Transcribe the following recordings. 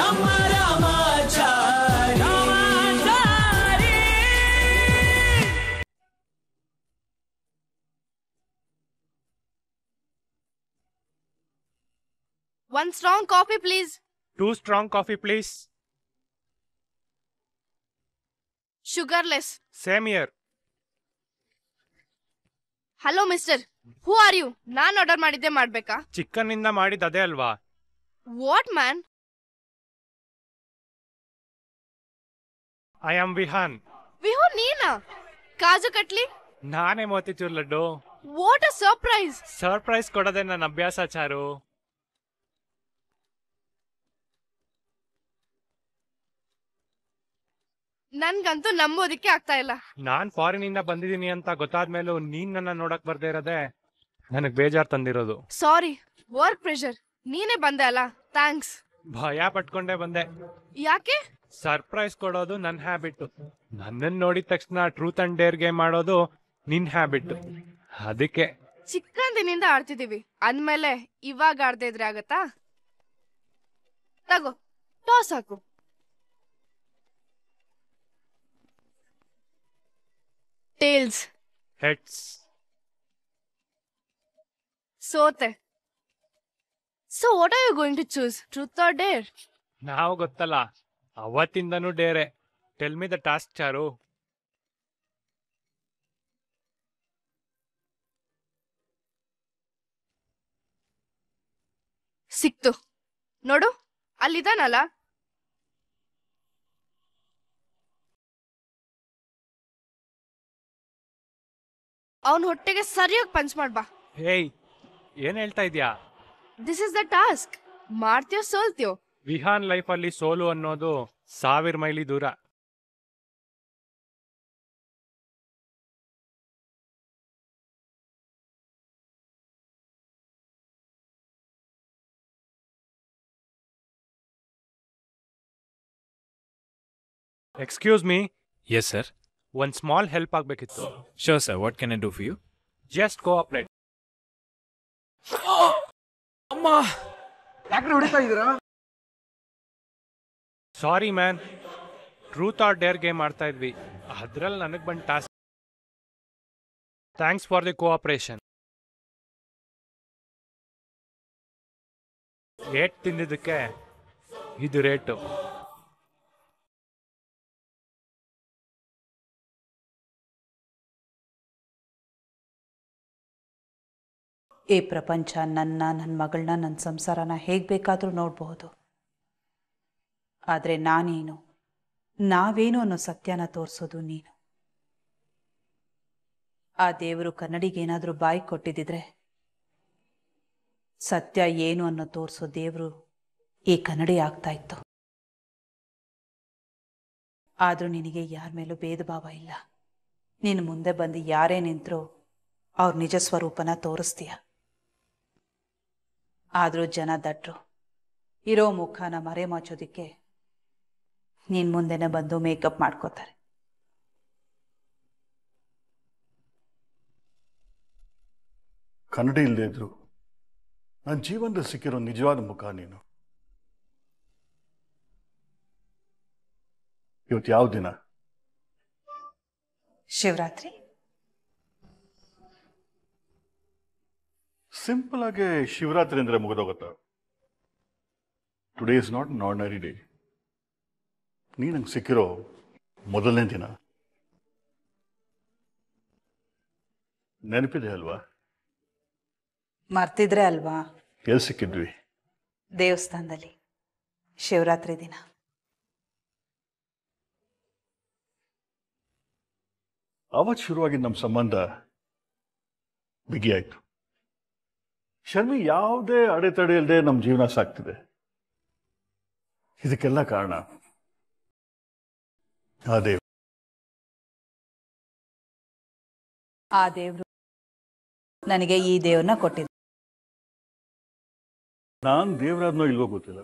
One strong coffee, please. Two strong coffee, please. Sugarless. Same here. Hello mister who are you ನಾನು order ಮಾಡಿದ್ದೆ ಮಾಡ್ಬೇಕಾ chicken ಇಂದ ಮಾಡಿದ ಅದೇ ಅಲ್ವಾ what man I am Vihaan Vihu ನೀನಾ ಕಾಜು ಕಟ್ಲಿ ನಾನೇ motichoor laddu what a surprise surprise ಕೊಡದೆ ನನ್ನ ಅಭ್ಯಾಸ ಚಾರು ನನ್ಗಂತೂ ನಂಬೋದಿಕ್ಕೆ ಆಗ್ತಾ ಇಲ್ಲ ನಾನ್ ಫಾರಿನ್ ಇಂದ ಬಂದಿದ್ದೀನಿ ಅಂತ ಗೊತ್ತಾದ್ಮೇಲೂ ನೀನ್ ನನ್ನ ನೋಡಕ್ ಬರ್ದೇ ಇರೋದೇ ನನಗ್ ಬೇಜಾರ್ ತಂದಿರೋದು ಸಾರಿ ವರ್ಕ್ ಪ್ರೆಷರ್ ನೀನೇ ಬಂದೆ ಅಲ್ಲ ಥ್ಯಾಂಕ್ಸ್ ಭಯ ಪಟ್ಕೊಂಡೆ ಬಂದೆ ಯಾಕೆ ಸರ್ಪ್ರೈಸ್ ಕೊಡೋದು ನನ್ನ ಹ್ಯಾಬಿಟ್ ನನ್ನನ್ನು ನೋಡಿದ ತಕ್ಷಣ ಟ್ರೂತ್ ಅಂಡ್ ಡೇರ್ಗೆ ಮಾಡೋದು ನಿನ್ ಹ್ಯಾಬಿಟ್ ಅದಕ್ಕೆ ಚಿಕ್ಕಂದಿನಿಂದ ಆಡ್ತಿದೀವಿ ಅಂದ್ಮೇಲೆ ಇವಾಗ ಆಡ್ದೇ ಇದ್ರೆ ಆಗತ್ತಾ ತಗೋ ಟಾಸ್ ಹಾಕು ಟೇಲ್ಸ್ ಹೆಡ್ಸ್ ಸೋತೆ so what are you going to choose truth or dare ನಾವು ಗೊತ್ತಲ್ಲ ಅವತ್ತಿಂದನೂ ಡೇರೆ tell me the task Charu ಸಿಕ್ತು ನೋಡು ಅಲ್ಲಿದಾನಲ್ಲ ಅವನ್ ಹೊಟ್ಟೆಗೆ ಸರಿಯಾಗಿ ಪಂಚ್ ಮಾಡ್ಬಾ ಹೇ ಏನ್ ಹೇಳ್ತಾ ಇದ್ಯಾ ದಿಸ್ ಇಸ್ ದ ಟಾಸ್ಕ್ ಮಾಡ್ತೀಯೋ ಸೋಲ್ತಿಯೋ ವಿಹಾನ್ ಲೈಫಲ್ಲಿ ಸೋಲು ಅನ್ನೋದು ಸಾವಿರ ಮೈಲಿ ದೂರ ಎಕ್ಸ್ಕ್ಯೂಸ್ ಮೀ ಎಸ್ ಸರ್ ಒಂದು ಸ್ಮಾಲ್ ಹೆಲ್ಪ್ ಆಗಬೇಕಿತ್ತು sure sir what can I do for you just cooperate ಅಮ್ಮ ಹೊಡಿತಾ ಇದ್ದೀರಾ sorry man truth or dare game ಆಡ್ತಾ ಇದ್ವಿ ಅದ್ರಲ್ಲಿ ನನಗೆ ಬಂದು task thanks for the cooperation ಏಟ್ ತಿಂದಿದ್ದಕ್ಕೆ ಇದು ರೇಟು ಈ ಪ್ರಪಂಚ ನನ್ನ ನನ್ನ ಮಗಳನ್ನ ನನ್ನ ಸಂಸಾರನ ಹೇಗೆ ಬೇಕಾದರೂ ನೋಡಬಹುದು ಆದರೆ ನಾನೇನು ನಾವೇನು ಅನ್ನೋ ಸತ್ಯನ ತೋರಿಸೋದು ನೀನು ಆ ದೇವರು ಕನ್ನಡಿಗೇನಾದರೂ ಬಾಯಿ ಕೊಟ್ಟಿದ್ದಿದ್ರೆ ಸತ್ಯ ಏನು ಅನ್ನೋ ತೋರಿಸೋ ದೇವರು ಈ ಕನ್ನಡಿ ಆಗ್ತಾ ಇತ್ತು ಆದರೂ ನಿನಗೆ ಯಾರ ಮೇಲೂ ಭೇದ ಭಾವ ಇಲ್ಲ ನೀನು ಮುಂದೆ ಬಂದು ಯಾರೇ ನಿಂತರೂ ಅವ್ರ ನಿಜ ಸ್ವರೂಪನ ತೋರಿಸ್ತೀಯ ಆದರೂ ಜನ ದಟ್ಟರು ಇರೋ ಮುಖನ ಮರೆಮಾಚೋದಿಕ್ಕೆ ನೀನ್ ಮುಂದೆನೆ ಬಂದು ಮೇಕಪ್ ಮಾಡ್ಕೋತಾರೆ ಕನ್ನಡಿ ಇಲ್ಲದೆ ಇದ್ರು ನನ್ನ ಜೀವನದ ಸಿಕ್ಕಿರೋ ನಿಜವಾದ ಮುಖ ನೀನು ಇವತ್ತು ಯಾವ ದಿನ ಶಿವರಾತ್ರಿ ಸಿಂಪಲ್ ಆಗಿ ಶಿವರಾತ್ರಿ ಅಂದ್ರೆ ಮುಗಿದೋಗುತ್ತ today is not ordinary day ನೀ ನಂಗೆ ಸಿಕ್ಕಿರೋ ಮೊದಲನೇ ದಿನ ನೆನಪಿದೆ ಅಲ್ವಾ ಮರ್ತಿದ್ರೆ ಅಲ್ವಾ ಎಲ್ಲಿ ಸಿಕ್ಕಿದ್ವಿ ದೇವಸ್ಥಾನದಲ್ಲಿ ಶಿವರಾತ್ರಿ ದಿನ ಅವತ್ತು ಶುರುವಾಗಿದ್ದ ನಮ್ಮ ಸಂಬಂಧ ಆಯ್ತು ಶರ್ಮಿ ಯಾವುದೇ ಅಡೆತಡೆಯಲ್ಲದೆ ನಮ್ಮ ಜೀವನ ಸಾಕ್ತಿದೆ ಇದಕ್ಕೆಲ್ಲ ಕಾರಣ ಆ ಆ ದೇವ್ರು ನನಗೆ ಈ ದೇವ್ರನ್ನ ಕೊಟ್ಟಿದ್ದ ನಾನ್ ದೇವರಾದ್ನೋ ಇಲ್ವೋ ಗೊತ್ತಿಲ್ಲ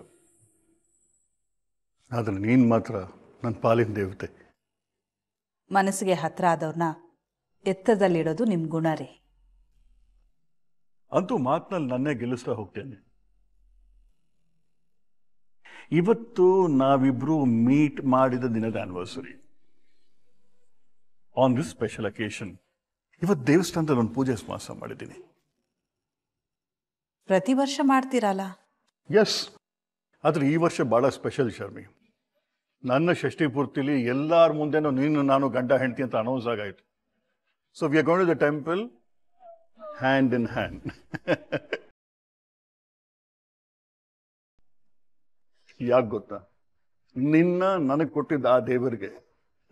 ಆದ್ರೆ ನೀನ್ ಮಾತ್ರ ನನ್ನ ಪಾಲಿನ ದೇವತೆ ಮನಸ್ಸಿಗೆ ಹತ್ರ ಆದವ್ರನ್ನ ಎತ್ತರದಲ್ಲಿಡೋದು ನಿಮ್ ಗುಣ ರೀ ಅಂತೂ ಮಾತಿನಲ್ಲಿ ನನ್ನೇ ಗೆಲ್ಲಿಸ್ತಾ ಹೋಗ್ತೇನೆ ಇವತ್ತು ನಾವಿಬ್ರು ಮೀಟ್ ಮಾಡಿದ ದಿನದ anniversary on this special occasion ಇವತ್ತು ದೇವಸ್ಥಾನದಲ್ಲಿ ಒಂದು ಪೂಜೆ ಸ್ಮಾಸ ಮಾಡಿದ್ದೀನಿ ಪ್ರತಿ ವರ್ಷ ಮಾಡ್ತೀರಲ್ಲ ಎಸ್ ಆದ್ರೆ ಈ ವರ್ಷ ಬಹಳ ಸ್ಪೆಷಲ್ ಶರ್ಮಿ ನನ್ನ ಷಷ್ಠಿ ಪೂರ್ತಿಲಿ ಎಲ್ಲರ ಮುಂದೆನೂ ನೀನು ನಾನು ಗಂಡ ಹೆಂಡತಿ ಅಂತ ಅನೌನ್ಸ್ ಆಗಾಯ್ತು so we gone the temple hand in hand ಯಾಕೆ ಗೊತ್ತಾ ನಿನ್ನ ನನಗೆ ಕೊಟ್ಟಿದ್ದ ಆ ದೇವರಿಗೆ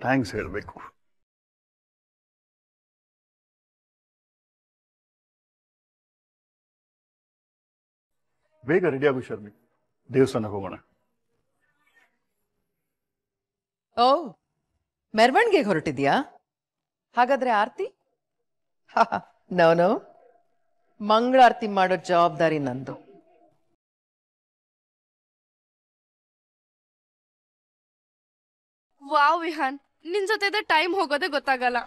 ಥ್ಯಾಂಕ್ಸ್ ಹೇಳಬೇಕು ಬೇಗ ರೆಡಿ ಆಗು ಶರ್ಮಿ ಹೋಗೋಣ ಓ ಮೆರವಣಿಗೆ ಹೊರಟಿದ್ಯಾ ಹಾಗಾದ್ರೆ ಆರತಿ ನೋ ಮಂಗಳಾರತಿ ಮಾಡೋ ಜವಾಬ್ದಾರಿ ನಂದು ವಾವ್ ವಿಹಾನ್ ನಿನ್ ಜೊತೆ ಟೈಮ್ ಹೋಗೋದೇ ಗೊತ್ತಾಗಲ್ಲ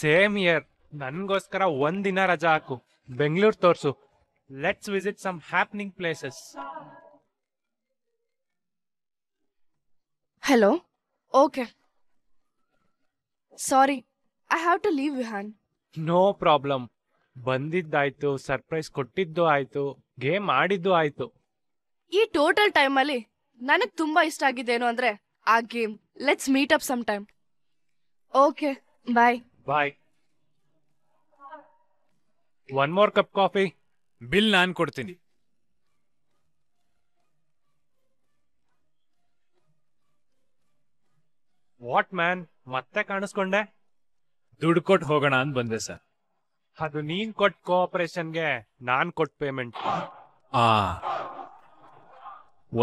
ಸೇಮ್ ಇಯರ್ ನನ್ಗೋಸ್ಕರ ದಿನ ರಜಾ ಹಾಕು ಬೆಂಗಳೂರು ತೋರ್ಸು let's visit some happening places hello okay sorry I have to leave Vihaan no problem ಬಂದಿದ್ದಾಯ್ತು ಸರ್ಪ್ರೈಸ್ ಕೊಟ್ಟಿದ್ದು ಆಯ್ತು ಗೇಮ್ ಆಡಿದ್ದು ಆಯ್ತು ಈ ಟೋಟಲ್ ಟೈಮಲ್ಲಿ ನನಗೆ ತುಂಬಾ ಇಷ್ಟ ಆಗಿದ್ದೇನು ಅಂದ್ರೆ ಆ game let's meet up some time okay bye one more cup coffee bill ನಾನು ಕೊಡ್ತೀನಿ ವಾಟ್ ಮ್ಯಾನ್ ಮತ್ತೆ ಕಾಣಿಸ್ಕೊಂಡೆ ದುಡ್ಡು ಕೊಟ್ಟು ಹೋಗೋಣ ಅಂತ ಬಂದೆ ಸರ್ ಅದು ನೀನ್ ಕೊಟ್ಟ ಕೋಆಪರೇಷನ್ಗೆ ನಾನು ಕೊಟ್ಟ ಪೇಮೆಂಟ್ ಆ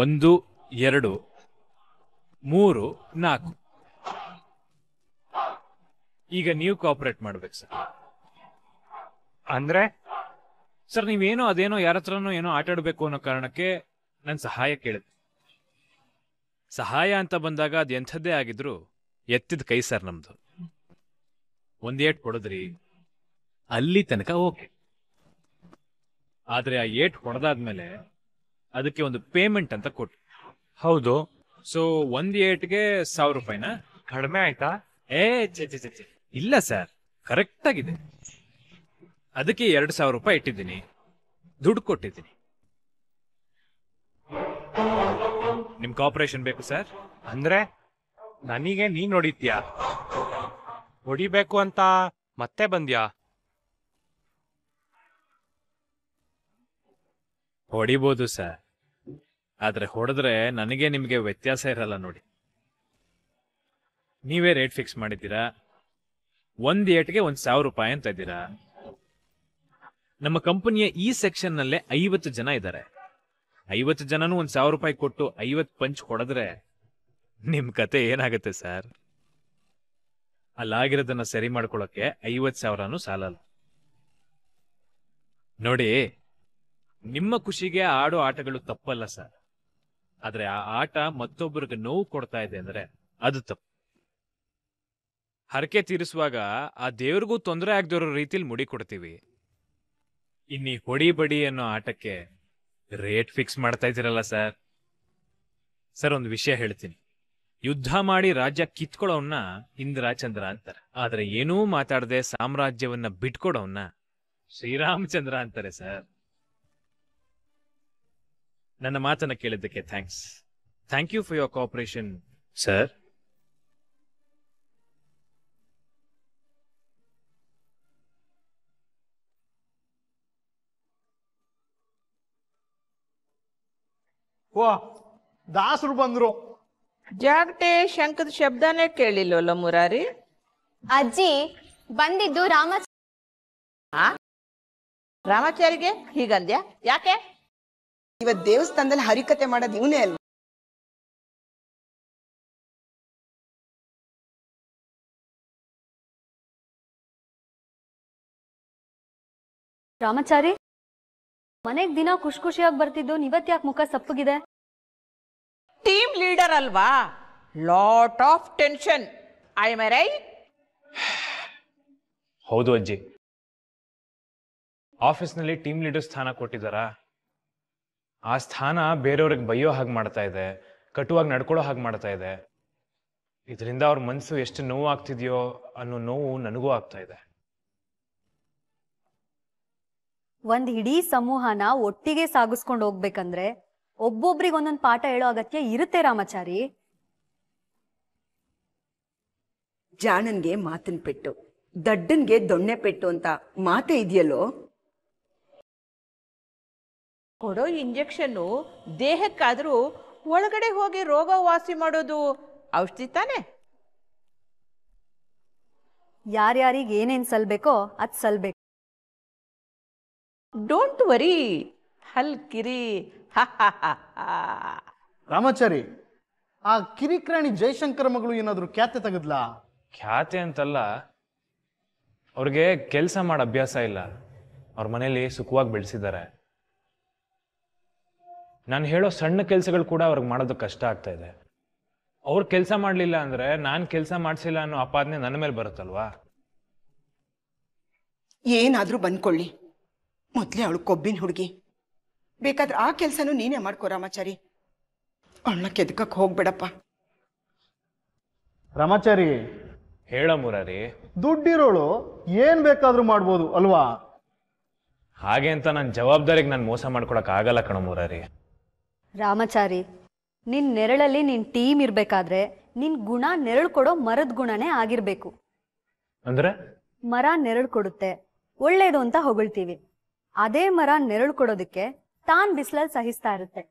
ಒಂದು ಎರಡು ಮೂರು ನಾಲ್ಕು ಈಗ ನೀವು ಕೋಆಪರೇಟ್ ಮಾಡ್ಬೇಕು ಸರ್ ಅಂದ್ರೆ ಸರ್ ನೀವೇನೋ ಅದೇನೋ ಯಾರ ಹತ್ರನೋ ಏನೋ ಆಟಾಡಬೇಕು ಅನ್ನೋ ಕಾರಣಕ್ಕೆ ನನ್ನ ಸಹಾಯ ಕೇಳಿದೆ ಸಹಾಯ ಅಂತ ಬಂದಾಗ ಅದು ಎಂಥದ್ದೇ ಆಗಿದ್ರು ಎತ್ತಿದ ಕೈ ಸರ್ ನಮ್ದು ಒಂದ್ ಏಟ್ ಹೊಡೆದ್ರಿ ಅಲ್ಲಿ ತನಕ ಓಕೆ ಆದ್ರೆ ಆ ಏಟ್ ಹೊಡೆದಾದ್ಮೇಲೆ ಅದಕ್ಕೆ ಒಂದು ಪೇಮೆಂಟ್ ಅಂತ ಕೊಟ್ಟು ಹೌದು ಸೊ ಒಂದ್ ಏಟ್ಗೆ ಸಾವಿರ ರೂಪಾಯಿನಾ ಕಡಿಮೆ ಆಯ್ತಾ ಏ ಇಲ್ಲ ಸರ್ ಕರೆಕ್ಟ್ ಆಗಿದೆ ಅದಕ್ಕೆ ಎರಡು ಸಾವಿರ ರೂಪಾಯಿ ಇಟ್ಟಿದ್ದೀನಿ ದುಡ್ಡು ಕೊಟ್ಟಿದ್ದೀನಿ ನಿಮ್ ಕಾಪರೇಷನ್ ಬೇಕು ಸರ್ ಅಂದ್ರೆ ನನಗೆ ನೀನ್ ಹೊಡಿತ್ಯಾ ಹೊಡಿಬೇಕು ಅಂತ ಮತ್ತೆ ಬಂದ್ಯಾ ಹೊಡಿಬೋದು ಸರ್ ಆದ್ರೆ ಹೊಡೆದ್ರೆ ನನಗೆ ನಿಮಗೆ ವ್ಯತ್ಯಾಸ ಇರಲ್ಲ ನೋಡಿ ನೀವೇ ರೇಟ್ ಫಿಕ್ಸ್ ಮಾಡಿದ್ದೀರಾ ಒಂದ್ ಏಟ್ಗೆ ಒಂದ್ ಸಾವಿರ ರೂಪಾಯಿ ಅಂತ ಇದ್ದೀರಾ ನಮ್ಮ ಕಂಪನಿಯ ಈ ಸೆಕ್ಷನ್ ನಲ್ಲೇ ಐವತ್ತು ಜನ ಇದ್ದಾರೆ ಐವತ್ತು ಜನನು ಒಂದ್ ಸಾವಿರ ರೂಪಾಯಿ ಕೊಟ್ಟು ಐವತ್ ಪಂಚ್ ಕೊಡದ್ರೆ ನಿಮ್ ಕತೆ ಏನಾಗುತ್ತೆ ಸರ್ ಅಲ್ಲಾಗಿರೋದನ್ನ ಸರಿ ಮಾಡ್ಕೊಳಕ್ಕೆ ಐವತ್ ಸಾವಿರನು ಸಾಲಲ್ಲ ನೋಡಿ ನಿಮ್ಮ ಖುಷಿಗೆ ಆಡೋ ಆಟಗಳು ತಪ್ಪಲ್ಲ ಸರ್ ಆದ್ರೆ ಆ ಆಟ ಮತ್ತೊಬ್ಬರಿಗೆ ನೋವು ಕೊಡ್ತಾ ಇದೆ ಅಂದ್ರೆ ಅದು ತಪ್ಪು ಹರಕೆ ತೀರಿಸುವಾಗ ಆ ದೇವ್ರಿಗೂ ತೊಂದರೆ ಆಗದಿರೋ ರೀತಿಲಿ ಮುಡಿ ಕೊಡ್ತೀವಿ ಇನ್ನಿ ಹೊಡಿ ಬಡಿ ಅನ್ನೋ ಆಟಕ್ಕೆ ರೇಟ್ ಫಿಕ್ಸ್ ಮಾಡ್ತಾ ಇದೀರಲ್ಲ ಸರ್ ಸರ್ ಒಂದು ವಿಷಯ ಹೇಳ್ತೀನಿ ಯುದ್ಧ ಮಾಡಿ ರಾಜ್ಯ ಕಿತ್ಕೊಳ್ಳೋನ್ನ ಚಂದ್ರ ಅಂತಾರೆ ಆದ್ರೆ ಏನೂ ಮಾತಾಡದೆ ಸಾಮ್ರಾಜ್ಯವನ್ನ ಬಿಟ್ಕೊಡೋವನ್ನ ಶ್ರೀರಾಮಚಂದ್ರ ಅಂತಾರೆ ಸರ್ ನನ್ನ ಮಾತನ್ನ ಕೇಳಿದ್ದಕ್ಕೆ thanks thank you for your cooperation sir ಓ ದಾಸರು ಬಂದ್ರು ಜಾಗಟೆ ಶಂಕದ ಶಬ್ದನೇ ಕೇಳಿಲ್ವಲ್ಲ ಮುರಾರಿ ಅಜ್ಜಿ ಬಂದಿದ್ದು ರಾಮ ರಾಮಾಚಾರಿಗೆ ಹೀಗಂದ್ಯಾ ಯಾಕೆ ಇವತ್ತು ದೇವಸ್ಥಾನದಲ್ಲಿ ಹರಿಕತೆ ಮಾಡೋದು ಇವನೇ ಅಲ್ವಾ ರಾಮಚಾರಿ ಮನೆಗ್ ದಿನ ಖುಷಿ ಖುಷಿಯಾಗಿ ಬರ್ತಿದ್ದು ಯಾಕೆ ಮುಖ ಸಪ್ಪಗಿದೆ ಟೀಮ್ ಲೀಡರ್ ಅಲ್ವಾ lot of tension I my right ಹೌದು ಅಜ್ಜಿ ಆಫೀಸ್ನಲ್ಲಿ ಟೀಮ್ ಲೀಡರ್ ಸ್ಥಾನ ಕೊಟ್ಟಿದ್ದಾರಾ ಆ ಸ್ಥಾನ ಬೇರೆಯವ್ರಿಗೆ ಬೈಯೋ ಹಾಗೆ ಮಾಡ್ತಾ ಇದೆ ಕಟುವಾಗಿ ನಡ್ಕೊಳ್ಳೋ ಹಾಗೆ ಮಾಡ್ತಾ ಇದೆ ಇದರಿಂದ ಅವ್ರ ಮನಸ್ಸು ಎಷ್ಟು ನೋವು ಆಗ್ತಿದೆಯೋ ಅನ್ನೋ ನೋವು ನನಗೂ ಆಗ್ತಾ ಇದೆ ಒಂದ್ ಇಡೀ ಸಮೂಹನ ಒಟ್ಟಿಗೆ ಸಾಗಿಸ್ಕೊಂಡು ಹೋಗ್ಬೇಕಂದ್ರೆ ಒಬ್ಬೊಬ್ರಿಗೆ ಒಂದೊಂದು ಪಾಠ ಹೇಳೋ ಅಗತ್ಯ ಇರುತ್ತೆ ರಾಮಾಚಾರಿ ಜಾಣನ್ಗೆ ಮಾತಿನ ಪೆಟ್ಟು ದಡ್ಡನ್ಗೆ ದೊಣ್ಣೆ ಪೆಟ್ಟು ಅಂತ ಮಾತೆ ಇದೆಯಲ್ಲೋ ಕೊಡೋ ಇಂಜೆಕ್ಷನ್ನು ದೇಹಕ್ಕಾದರೂ ಒಳಗಡೆ ಹೋಗಿ ರೋಗ ವಾಸಿ ಮಾಡೋದು ಔಷಧಿ ತಾನೆ ಯಾರ್ಯಾರಿಗೆ ಏನೇನು ಸಲ್ಬೇಕೋ ಅದು ಸಲ್ಬೇಕು ಡೋಂಟ್ ವರಿ ಹಲ್ ಕಿರಿ ರಾಮಾಚಾರಿ ಆ ಕಿರಿಕ್ರಾಣಿ ಜಯಶಂಕರ ಮಗಳು ಏನಾದರೂ ಖ್ಯಾತೆ ತಗದ್ಲಾ ಖ್ಯಾತೆ ಅಂತಲ್ಲ ಅವ್ರಿಗೆ ಕೆಲಸ ಮಾಡೋ ಅಭ್ಯಾಸ ಇಲ್ಲ ಅವ್ರ ಮನೇಲಿ ಸುಖವಾಗಿ ಬೆಳೆಸಿದ್ದಾರೆ ನಾನು ಹೇಳೋ ಸಣ್ಣ ಕೆಲಸಗಳು ಕೂಡ ಅವ್ರಿಗೆ ಮಾಡೋದು ಕಷ್ಟ ಆಗ್ತಾ ಇದೆ ಅವ್ರು ಕೆಲಸ ಮಾಡಲಿಲ್ಲ ಅಂದರೆ ನಾನು ಕೆಲಸ ಮಾಡಿಸಿಲ್ಲ ಅನ್ನೋ ಅಪಾದನೆ ನನ್ನ ಮೇಲೆ ಬರುತ್ತಲ್ವಾ ಏನಾದರೂ ಬಂದ್ಕೊಳ್ಳಿ ಮೊದಲೇ ಅವಳು ಕೊಬ್ಬಿನ ಹುಡುಗಿ ಬೇಕಾದ್ರೆ ಆ ಕೆಲಸನೂ ನೀನೇ ಮಾಡ್ಕೋ ರಾಮಾಚಾರಿ ಅವಳನ್ನ ಕೆದಕಕ್ಕೆ ಹೋಗ್ಬೇಡಪ್ಪ ರಾಮಾಚಾರಿ ಹೇಳ ಮುರಾರಿ ದುಡ್ಡಿರೋಳು ಏನ್ ಬೇಕಾದ್ರೂ ಮಾಡ್ಬೋದು ಅಲ್ವಾ ಹಾಗೆ ಅಂತ ನನ್ನ ಜವಾಬ್ದಾರಿಗೆ ನಾನು ಮೋಸ ಮಾಡ್ಕೊಳಕ್ ಆಗಲ್ಲ ಕಣ ಮುರಾರಿ ರಾಮಚಾರಿ ನಿನ್ ನೆರಳಲ್ಲಿ ನಿನ್ ಟೀಮ್ ಇರ್ಬೇಕಾದ್ರೆ ನಿನ್ ಗುಣ ನೆರಳು ಕೊಡೋ ಮರದ ಗುಣನೇ ಆಗಿರ್ಬೇಕು ಅಂದ್ರೆ ಮರ ನೆರಳು ಕೊಡುತ್ತೆ ಒಳ್ಳೇದು ಅಂತ ಹೊಗಳ್ತೀವಿ ಅದೇ ಮರ ನೆರಳು ಕೊಡೋದಕ್ಕೆ ತಾನ್ ಬಿಸಿಲಲ್ಲಿ ಸಹಿಸ್ತಾ ಇರುತ್ತೆ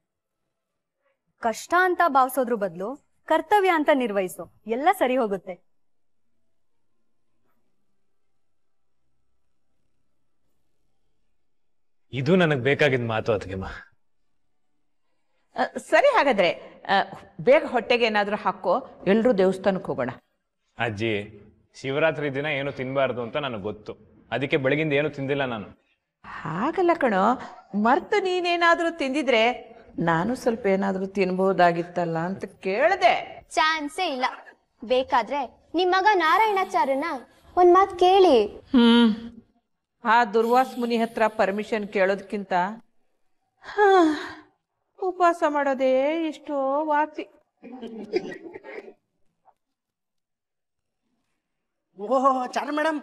ಕಷ್ಟ ಅಂತ ಭಾವಿಸೋದ್ರ ಬದಲು ಕರ್ತವ್ಯ ಅಂತ ನಿರ್ವಹಿಸು ಎಲ್ಲ ಸರಿ ಹೋಗುತ್ತೆ ಇದು ನನಗ್ ಬೇಕಾಗಿದ್ದ ಮಾತು ಅದಕ್ಕೆ ಸರಿ ಹಾಗಾದ್ರೆ ಬೇಗ ಹೊಟ್ಟೆಗೆ ಏನಾದ್ರೂ ಹಾಕೋ ಎಲ್ಲರೂ ದೇವಸ್ಥಾನಕ್ಕೆ ಹೋಗೋಣ ಅಜ್ಜಿ ಶಿವರಾತ್ರಿ ದಿನ ಏನು ತಿನ್ಬಾರ್ದು ಅಂತ ನನಗೆ ಗೊತ್ತು ಅದಕ್ಕೆ ಬೆಳಗಿಂದ ಏನು ತಿಂದಿಲ್ಲ ನಾನು ಹಾಗಲ್ಲ ಕಣೋ ಮರ್ತು ನೀನೇನಾದ್ರೂ ತಿಂದಿದ್ರೆ ನಾನು ಸ್ವಲ್ಪ ಏನಾದ್ರೂ ತಿನ್ಬಹುದಾಗಿತ್ತಲ್ಲ ಅಂತ ಕೇಳಿದೆ ಚಾನ್ಸೇ ಇಲ್ಲ ಬೇಕಾದ್ರೆ ನಿಮ್ಮ ಮಗ ನಾರಾಯಣಾಚಾರ್ಯನ ಒಂದ್ ಮಾತು ಕೇಳಿ ಹ್ಮ್ ಆ ದುರ್ವಾಸ್ ಮುನಿ ಹತ್ರ ಪರ್ಮಿಷನ್ ಕೇಳೋದಕ್ಕಿಂತ ಹಾ ಉಪವಾಸ ಮಾಡೋದೇ ಎಷ್ಟೋ ವಾಸಿ ಓಹೋ ಚಾರು ಮೇಡಮ್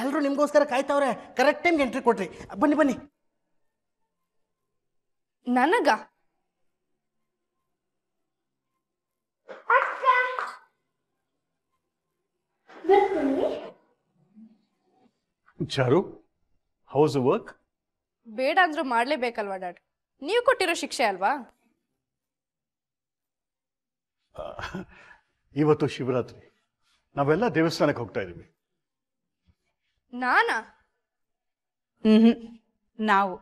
ಎಲ್ಲರೂ ನಿಮ್ಗೋಸ್ಕರ ಕಾಯ್ತಾವ್ರೆ ಕರೆಕ್ಟ್ ಟೈಮ್ ಎಂಟ್ರಿ ಕೊಟ್ರಿ ಬನ್ನಿ ಬನ್ನಿ ನನಗ ಚಾರು ಹೌಸ್ ವರ್ಕ್ ಬೇಡ ಅಂದ್ರೂ ಮಾಡ್ಲೇಬೇಕಲ್ವಾ ಡಾಡ್ ನೀವು ಕೊಟ್ಟಿರೋ ಶಿಕ್ಷೆ ಅಲ್ವಾ ಇವತ್ತು ಶಿವರಾತ್ರಿ ನಾವೆಲ್ಲ ದೇವಸ್ಥಾನಕ್ಕೆ ಹೋಗ್ತಾ ಇದೀವಿ ನಾನಾ ಹ್ಮ್ ನಾವು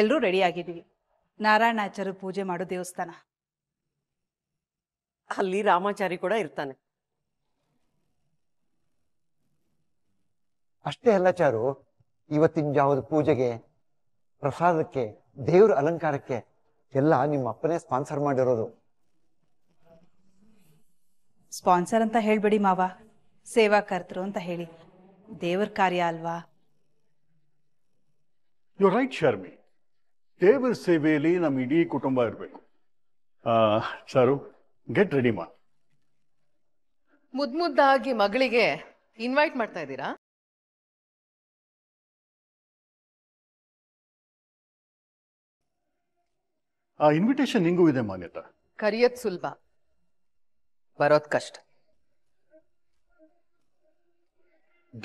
ಎಲ್ಲರೂ ರೆಡಿ ಆಗಿದ್ದೀವಿ ನಾರಾಯಣಾಚಾರ್ಯ ಪೂಜೆ ಮಾಡೋ ದೇವಸ್ಥಾನ ಅಲ್ಲಿ ರಾಮಾಚಾರಿ ಕೂಡ ಇರ್ತಾನೆ ಅಷ್ಟೇ ಅಲ್ಲ ಚಾರು ಇವತ್ತಿನ ಜಾವದ ಪೂಜೆಗೆ ಪ್ರಸಾದಕ್ಕೆ ದೇವ್ರ ಅಲಂಕಾರಕ್ಕೆ ಎಲ್ಲ ನಿಮ್ಮ ಅಪ್ಪನೇ ಸ್ಪಾನ್ಸರ್ ಮಾಡಿರೋದು ಸ್ಪಾನ್ಸರ್ ಅಂತ ಹೇಳ್ಬೇಡಿ ಮಾವ ಸೇವಾಕರ್ತರು ಅಂತ ಹೇಳಿ ದೇವರ ಕಾರ್ಯ ಅಲ್ವಾ ಯು ರೈಟ್ ಶರ್ಮಿ ದೇವರ ಸೇವೆಯಲ್ಲಿ ನಮ್ಮ ಇಡೀ ಕುಟುಂಬ ಇರಬೇಕು ಸರ್ ಗೆಟ್ ರೆಡಿ ಮಾ ಮುದ್ಮುದ್ದಾಗಿ ಮುದ್ದಾಗಿ ಮಗಳಿಗೆ ಇನ್ವೈಟ್ ಮಾಡ್ತಾ ಇದ್ದೀರಾ ಆ ಇನ್ವಿಟೇಷನ್ ನಿಂಗೂ ಇದೆ ಮಾನ್ಯತಾ ಕರಿಯೋದ್ ಸುಲಭ ಬರೋದ್ ಕಷ್ಟ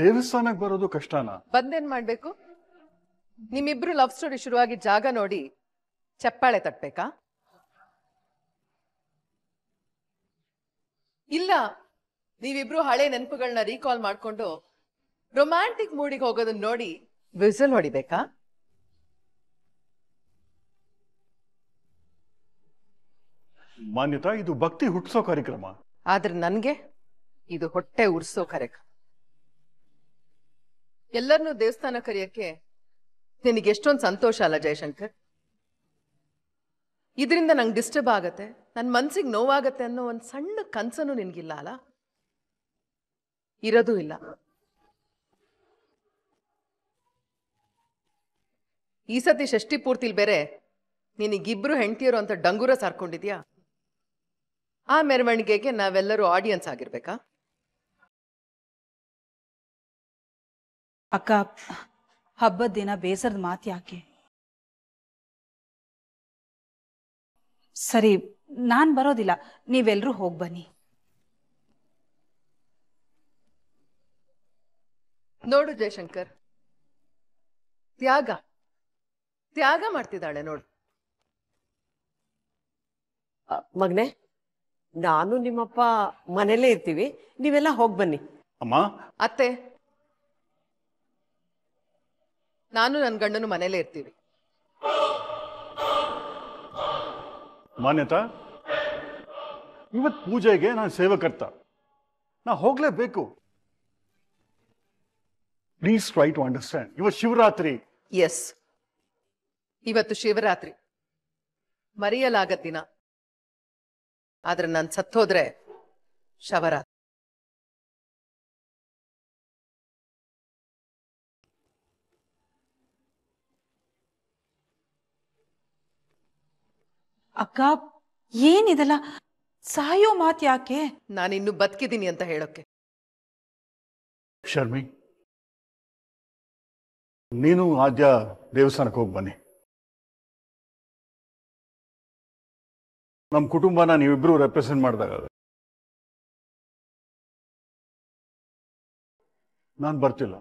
ದೇವಸ್ಥಾನಕ್ಕೆ ಬರೋದು ಕಷ್ಟನಾ ಬಂದೇನ್ ಮಾಡ್ಬೇಕು ನಿಮ್ಮಿಬ್ರು ಲವ್ ಸ್ಟೋರಿ ಶುರುವಾಗಿ ಜಾಗ ನೋಡಿ ಚಪ್ಪಾಳೆ ತಟ್ಬೇಕಾ ಇಲ್ಲ ನೀವಿಬ್ರು ಹಳೆ ನೆನಪುಗಳನ್ನ ರೀಕಾಲ್ ಮಾಡ್ಕೊಂಡು ರೊಮ್ಯಾಂಟಿಕ್ ಮೂಡಿಗೆ ಹೋಗೋದನ್ನ ನೋಡಿ ವಿಸಲ್ ಹೊಡಿಬೇಕಾ ಮಾನ್ಯತಾ ಇದು ಭಕ್ತಿ ಹುಟ್ಟಿಸೋ ಕಾರ್ಯಕ್ರಮ ಆದ್ರೆ ನನ್ಗೆ ಇದು ಹೊಟ್ಟೆ ಉರ್ಸೋ ಕಾರ್ಯಕ್ರಮ ಎಲ್ಲರನ್ನೂ ದೇವಸ್ಥಾನ ಕರೆಯಕ್ಕೆ ನಿನಗೆ ಎಷ್ಟೊಂದು ಸಂತೋಷ ಅಲ್ಲ ಜಯಶಂಕರ್ ಇದರಿಂದ ನಂಗೆ ಡಿಸ್ಟರ್ಬ್ ಆಗತ್ತೆ ನನ್ನ ಮನ್ಸಿಗೆ ನೋವಾಗತ್ತೆ ಅನ್ನೋ ಒಂದು ಸಣ್ಣ ಕನ್ಸನ್ನು ನಿನಗಿಲ್ಲ ಅಲ್ಲ ಇರೋದೂ ಇಲ್ಲ ಈ ಸತಿ ಷಷ್ಠಿ ಪೂರ್ತಿಲ್ ಬೇರೆ ನಿನಗಿಬ್ರು ಹೆಂಡತಿಯರು ಅಂತ ಡಂಗೂರ ಸಾರ್ಕೊಂಡಿದ್ಯಾ ಆ ಮೆರವಣಿಗೆಗೆ ನಾವೆಲ್ಲರೂ ಆಡಿಯನ್ಸ್ ಆಗಿರ್ಬೇಕಾ ಅಕ್ಕ ಹಬ್ಬದ ದಿನ ಬೇಸರದ ಮಾತು ಯಾಕೆ ಸರಿ ನಾನ್ ಬರೋದಿಲ್ಲ ನೀವೆಲ್ರೂ ಹೋಗಿ ಬನ್ನಿ ನೋಡು ಜಯಶಂಕರ್ ತ್ಯಾಗ ತ್ಯಾಗ ಮಾಡ್ತಿದ್ದಾಳೆ ನೋಡು ಮಗನೇ ನಾನು ನಿಮ್ಮಪ್ಪ ಮನೇಲೇ ಇರ್ತೀವಿ ನೀವೆಲ್ಲ ಹೋಗಿ ಬನ್ನಿ ಅಮ್ಮ ಅತ್ತೆ ನಾನು ನನ್ನ ಗಂಡನು ಮನೇಲೇ ಇರ್ತೀವಿ ಮಾನ್ಯತಾ ಇವತ್ತು ಪೂಜೆಗೆ ನಾನು ಸೇವಕರ್ತ ನಾ ಹೋಗ್ಲೇಬೇಕು ಪ್ಲೀಸ್ ಟ್ರೈ ಟು ಅಂಡರ್ಸ್ಟ್ಯಾಂಡ್ ಇವತ್ ಶಿವರಾತ್ರಿ ಎಸ್ ಇವತ್ತು ಶಿವರಾತ್ರಿ ದಿನ ಆದ್ರೆ ನಾನ್ ಸತ್ತೋದ್ರೆ ಶವರ ಅಕ್ಕ ಏನಿದೆಲ್ಲ ಸಾಯೋ ಮಾತ್ ಯಾಕೆ ನಾನಿನ್ನು ಬದುಕಿದ್ದೀನಿ ಅಂತ ಹೇಳೋಕೆ ಶರ್ಮಿ ನೀನು ಆದ್ಯ ದೇವಸ್ಥಾನಕ್ಕೆ ಹೋಗಿ ಬನ್ನಿ ನಮ್ಮ ಕುಟುಂಬನ ನೀವಿಬ್ರು ರೆಪ್ರೆಸೆಂಟ್ ಮಾಡಿದಾಗ ನಾನು ಬರ್ತಿಲ್ಲ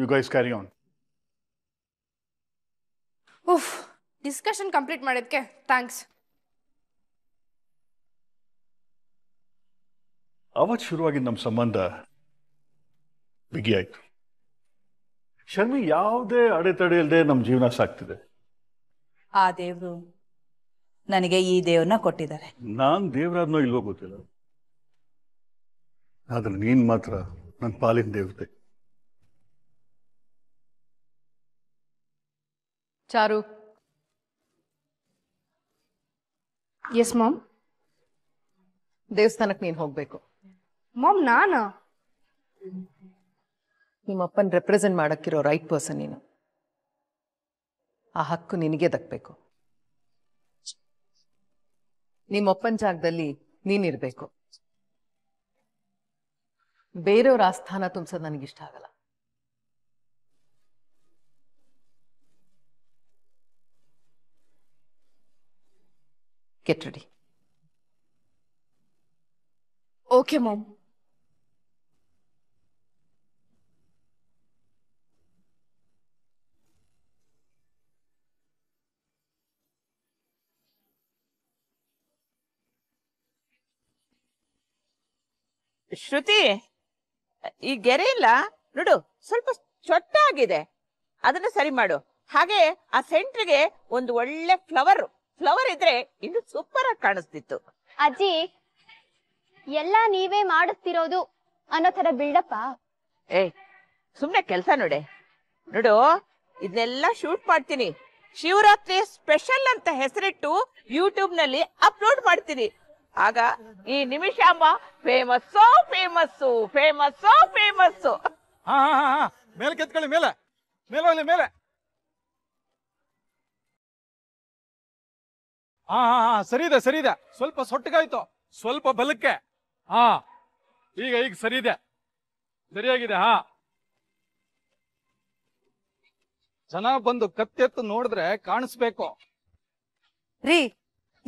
ಯು ಗೈಸ್ ಕ್ಯಾರಿ ಆನ್ ಉಫ್ ಡಿಸ್ಕಷನ್ ಕಂಪ್ಲೀಟ್ ಮಾಡಿದ್ಕೆ ಥ್ಯಾಂಕ್ಸ್ ಅವತ್ತು ಶುರುವಾಗಿ ನಮ್ಮ ಸಂಬಂಧ ಬಿಗಿಯಾಯಿತು ಶರ್ಮಿ ಯಾವುದೇ ಅಡೆತಡೆ ಇಲ್ಲದೆ ನಮ್ಮ ಜೀವನ ಸಾಕ್ತಿದೆ ಆ ದೇವರು ನನಗೆ ಈ ದೇವ್ರನ್ನ ಕೊಟ್ಟಿದ್ದಾರೆ ನಾನು ದೇವರಾದ್ನೋ ಇಲ್ವೋ ಗೊತ್ತಿಲ್ಲ ಆದ್ರೆ ನೀನ್ ಮಾತ್ರ ನನ್ನ ಪಾಲಿನ ದೇವತೆ ಚಾರು ಎಸ್ ಮಾಮ್ ದೇವಸ್ಥಾನಕ್ಕೆ ನೀನು ಹೋಗ್ಬೇಕು ಮಾಮ್ ನಾನು ನಿಮ್ಮ ರೆಪ್ರೆಸೆಂಟ್ ಮಾಡಕ್ಕಿರೋ ರೈಟ್ ಪರ್ಸನ್ ನೀನು ಆ ಹಕ್ಕು ನಿನಗೆ ದಕ್ಕಬೇಕು ನಿಮ್ಮ ಒಪ್ಪನ್ ಜಾಗದಲ್ಲಿ ನೀನಿರ್ಬೇಕು ಬೇರೆಯವ್ರ ಆಸ್ಥಾನ ತುಂಬಿಸೋದು ನನಗಿಷ್ಟ ಆಗಲ್ಲ ಕೆಟ್ಟಡಿ ಓಕೆ ಮಾಮ್ ಶ್ರುತಿ ಈ ಗೆರೆ ಇಲ್ಲ ನೋಡು ಸ್ವಲ್ಪ ಚೊಟ್ಟ ಆಗಿದೆ ಅದನ್ನ ಸರಿ ಮಾಡು ಹಾಗೆ ಆ ಸೆಂಟ್ರಿಗೆ ಒಂದು ಒಳ್ಳೆ ಫ್ಲವರ್ ಫ್ಲವರ್ ಇದ್ರೆ ಇನ್ನು ಸೂಪರ್ ಆಗಿ ಕಾಣಿಸ್ತಿತ್ತು ಅಜ್ಜಿ ಎಲ್ಲ ನೀವೇ ಮಾಡಿಸ್ತಿರೋದು ಅನ್ನೋ ತರ ಬಿಲ್ಡಪ್ಪ ಏ ಸುಮ್ನೆ ಕೆಲಸ ನೋಡೆ ನೋಡು ಇದನ್ನೆಲ್ಲ ಶೂಟ್ ಮಾಡ್ತೀನಿ ಶಿವರಾತ್ರಿ ಸ್ಪೆಷಲ್ ಅಂತ ಹೆಸರಿಟ್ಟು ಯೂಟ್ಯೂಬ್ ನಲ್ಲಿ ಅಪ್ಲೋಡ್ ಮಾಡ್ತೀನಿ ಆಗ ಈ Nimishamba famous famous famous famous ಹಾ ಹಾ ಹಾ, ಹಾ ಮೇಲೆ ಕೆತ್ಕೊಳ್ಳಿ ಮೇಲೆ ಮೇಲೆ ಹೋಗ್ಲಿ ಮೇಲೆ ಹಾ ಹಾ ಹಾ ಸರಿ ಇದೆ ಸ್ವಲ್ಪ ಸೊಟ್ಟಗಾಯ್ತು ಸ್ವಲ್ಪ ಬಲಕ್ಕೆ ಹಾ ಈಗ ಈಗ ಸರಿ ಇದೆ ಸರಿಯಾಗಿದೆ ಹಾ ಜನ ಬಂದು ಕತ್ತೆತ್ತು ನೋಡಿದ್ರೆ ಕಾಣಿಸ್ಬೇಕು ರೀ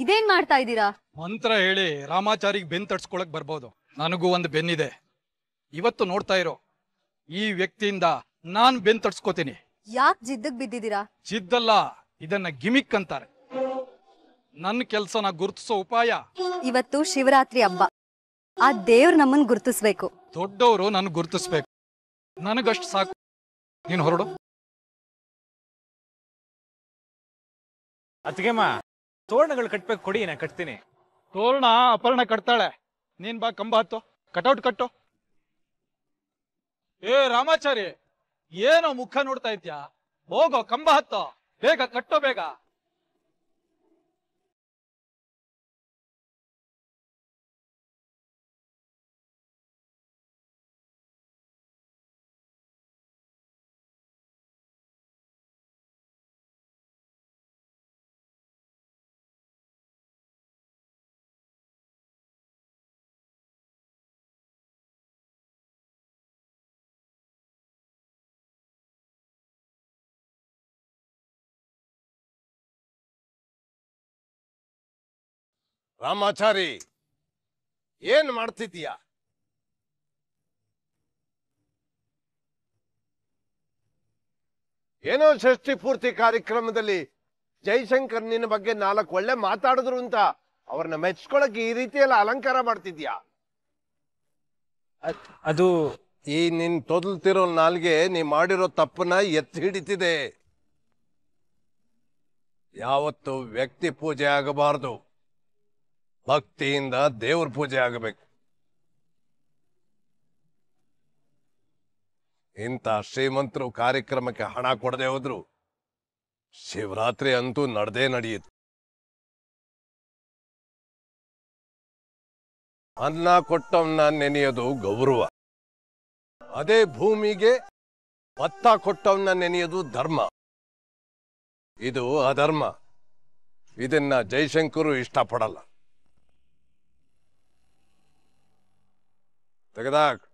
ಇದೇನ್ ಮಾಡ್ತಾ ಇದ್ದೀರಾ ಮಂತ್ರ ಹೇಳಿ ರಾಮಾಚಾರಿಗೆ ಬೆನ್ ತಡ್ಸ್ಕೊಳಕ್ ಬರ್ಬೋದು ನನಗೂ ಒಂದು ಬೆನ್ನಿದೆ ಇವತ್ತು ನೋಡ್ತಾ ಇರೋ ಈ ವ್ಯಕ್ತಿಯಿಂದ ನಾನ್ ಬೆನ್ ತಡ್ಸ್ಕೋತೀನಿ ಯಾಕ್ ಜಿದ್ದಕ್ ಬಿದ್ದಿದ್ದೀರಾ ಜಿದ್ದಲ್ಲ ಇದನ್ನ ಗಿಮಿಕ್ ಅಂತಾರೆ ನನ್ನ ಕೆಲ್ಸನ ಗುರುತಿಸೋ ಉಪಾಯ ಇವತ್ತು ಶಿವರಾತ್ರಿ ಹಬ್ಬ ಆ ದೇವ್ರು ನಮ್ಮನ್ ಗುರ್ತಿಸ್ಬೇಕು ದೊಡ್ಡವರು ನನ್ ಗುರುತಿಸ್ಬೇಕು ನನಗಷ್ಟು ಸಾಕು ನೀನ್ ಹೊರಡು ಅತ್ತಿಗೆಮ್ಮ ತೋರಣಗಳು ಕಟ್ಬೇಕು ಕೊಡಿ ನಾ ಕಟ್ತೀನಿ ತೋರಣ ಅಪರ್ಣ ಕಟ್ತಾಳೆ ನೀನ್ ಬಾ ಕಂಬ ಹತ್ತು ಕಟೌಟ್ ಕಟ್ಟು ಏ ರಾಮಾಚಾರಿ ಏನೋ ಮುಖ ನೋಡ್ತಾ ಇದ್ಯಾ ಹೋಗೋ ಕಂಬ ಹತ್ತೋ ಬೇಗ ಕಟ್ಟೋ ಬೇಗ ರಾಮಾಚಾರಿ ಏನ್ ಮಾಡ್ತಿದೀಯ ಏನೋ ಷಷ್ಠಿ ಪೂರ್ತಿ ಕಾರ್ಯಕ್ರಮದಲ್ಲಿ ಜೈಶಂಕರ್ ನಿನ್ನ ಬಗ್ಗೆ ನಾಲ್ಕು ಒಳ್ಳೆ ಮಾತಾಡಿದ್ರು ಅಂತ ಅವ್ರನ್ನ ಮೆಚ್ಕೊಳಕ್ ಈ ರೀತಿಯೆಲ್ಲ ಅಲಂಕಾರ ಮಾಡ್ತಿದ್ಯಾ ಅದು ಈ ನಿನ್ ತೊದಲ್ತಿರೋ ನಾಲ್ಗೆ ನೀ ಮಾಡಿರೋ ತಪ್ಪನ್ನ ಎತ್ತಿ ಹಿಡಿತಿದೆ ಯಾವತ್ತು ವ್ಯಕ್ತಿ ಪೂಜೆ ಆಗಬಾರದು ಭಕ್ತಿಯಿಂದ ದೇವ್ರ ಪೂಜೆ ಆಗಬೇಕು ಇಂಥ ಶ್ರೀಮಂತರು ಕಾರ್ಯಕ್ರಮಕ್ಕೆ ಹಣ ಕೊಡದೆ ಹೋದ್ರು ಶಿವರಾತ್ರಿ ಅಂತೂ ನಡೆದೇ ನಡೆಯಿತು ಅನ್ನ ಕೊಟ್ಟವನ್ನ ನೆನೆಯೋದು ಗೌರವ ಅದೇ ಭೂಮಿಗೆ ಭತ್ತ ಕೊಟ್ಟವನ್ನ ನೆನೆಯೋದು ಧರ್ಮ ಇದು ಅಧರ್ಮ ಇದನ್ನ ಜೈಶಂಕರು ಇಷ್ಟಪಡಲ್ಲ Так так.